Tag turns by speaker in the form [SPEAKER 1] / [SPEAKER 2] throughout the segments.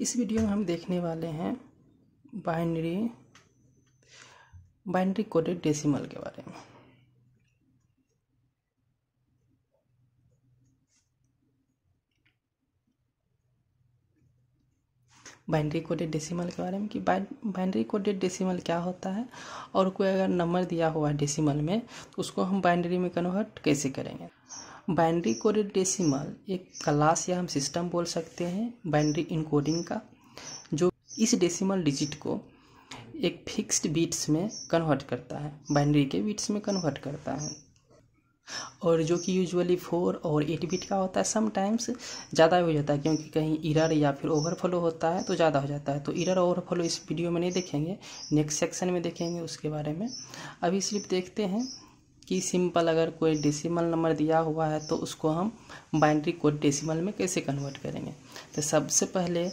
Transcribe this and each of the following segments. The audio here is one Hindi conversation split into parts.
[SPEAKER 1] इस वीडियो में हम देखने वाले हैं बाइनरी बाइनरी कोडेड डेसिमल के बारे में बाइनरी कोडेड डेसिमल के बारे में कि बाइनरी कोडेड डेसिमल क्या होता है और कोई अगर नंबर दिया हुआ है डेसिमल में तो उसको हम बाइनरी में कन्वर्ट कैसे करेंगे बाइनरी कोडेड डेसिमल एक क्लास या हम सिस्टम बोल सकते हैं बाइनरी इनकोडिंग का जो इस डेसिमल डिजिट को एक फिक्स्ड बीट्स में कन्वर्ट करता है बाइनरी के बीट्स में कन्वर्ट करता है और जो कि यूजुअली फोर और एट बिट का होता है समटाइम्स ज़्यादा हो जाता है क्योंकि कहीं इरर या फिर ओवरफ्लो होता है तो ज़्यादा हो जाता है तो इरर ओवरफ्लो इस वीडियो में नहीं देखेंगे नेक्स्ट सेक्शन में देखेंगे उसके बारे में अभी सिर्फ देखते हैं कि सिंपल अगर कोई डेसिमल नंबर दिया हुआ है तो उसको हम बाइनरी को डेसिमल में कैसे कन्वर्ट करेंगे तो सबसे पहले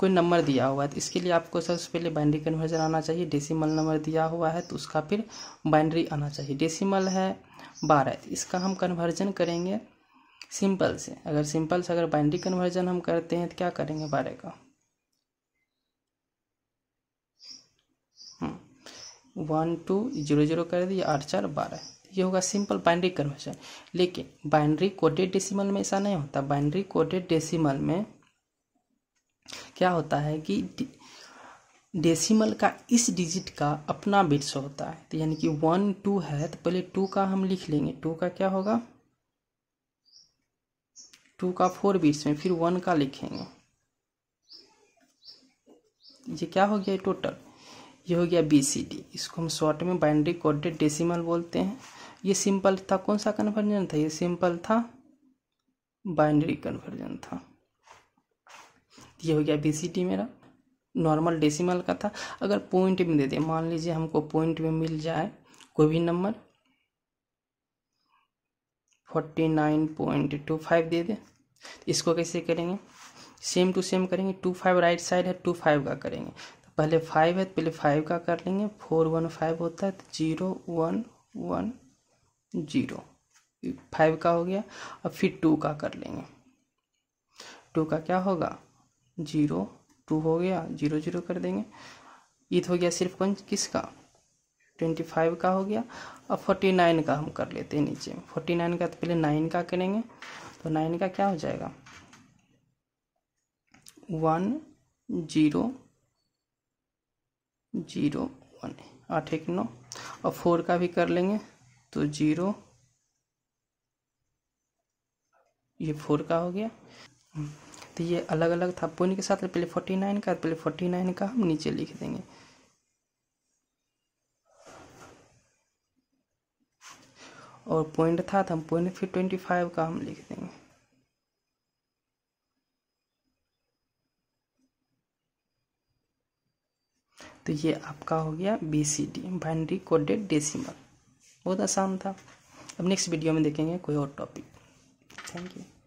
[SPEAKER 1] कोई नंबर दिया हुआ है तो इसके लिए आपको सबसे पहले बाइनरी कन्वर्जन आना चाहिए डेसिमल नंबर दिया हुआ है तो उसका फिर बाइनरी आना चाहिए डेसिमल है बारह तो इसका हम कन्वर्जन करेंगे सिंपल से अगर सिंपल से अगर बाइनरी कन्वर्जन हम करते हैं तो क्या करेंगे बारह का वन टू जीरो जीरो कर दिए आठ चार बारह ये होगा सिंपल बाइनरी कन्वर्जन लेकिन बाइनरी कोटेड डेसिमल में ऐसा नहीं होता बाइनरी कोटेड डेसिमल में क्या होता है कि डेसिमल का इस डिजिट का अपना बिट्स होता है तो यानी कि वन टू है तो पहले टू का हम लिख लेंगे टू का क्या होगा टू का फोर बिट्स में फिर वन का लिखेंगे ये क्या हो गया टोटल ये हो गया बी सी डी इसको हम शॉर्ट में बाइनरी कोडेड डेसिमल बोलते हैं ये सिंपल था कौन सा कन्वर्जन था ये सिंपल था बाइनरी कन्वर्जन था ये हो गया बी सी डी मेरा नॉर्मल डेसिमल का था अगर पॉइंट में दे दे मान लीजिए हमको पॉइंट में मिल जाए कोई भी number forty nine point two five दे दे इसको कैसे करेंगे सेम टू सेम करेंगे टू फाइव राइट साइड है टू फाइव का करेंगे पहले फाइव है तो पहले फाइव का कर लेंगे फोर वन फाइव होता है तो zero one one zero five का हो गया और फिर टू का कर लेंगे टू का क्या होगा जीरो टू हो गया जीरो जीरो कर देंगे ईद तो हो गया सिर्फ कौन किसका ट्वेंटी फाइव का हो गया और फोर्टी नाइन का हम कर लेते हैं नीचे में फोर्टी नाइन का तो पहले नाइन का करेंगे तो नाइन का क्या हो जाएगा वन जीरो जीरो वन आठ हाँ, एक नौ और फोर का भी कर लेंगे तो जीरो ये फोर का हो गया तो ये अलग अलग था पुण्य के साथ पहले फोर्टी नाइन का पहले फोर्टी नाइन का हम नीचे लिख देंगे और पॉइंट था तो हम पॉइंट फिर ट्वेंटी फाइव का हम लिख देंगे तो ये आपका हो गया B C D binary coded decimal बहुत आसान था अब नेक्स्ट वीडियो में देखेंगे कोई और टॉपिक थैंक यू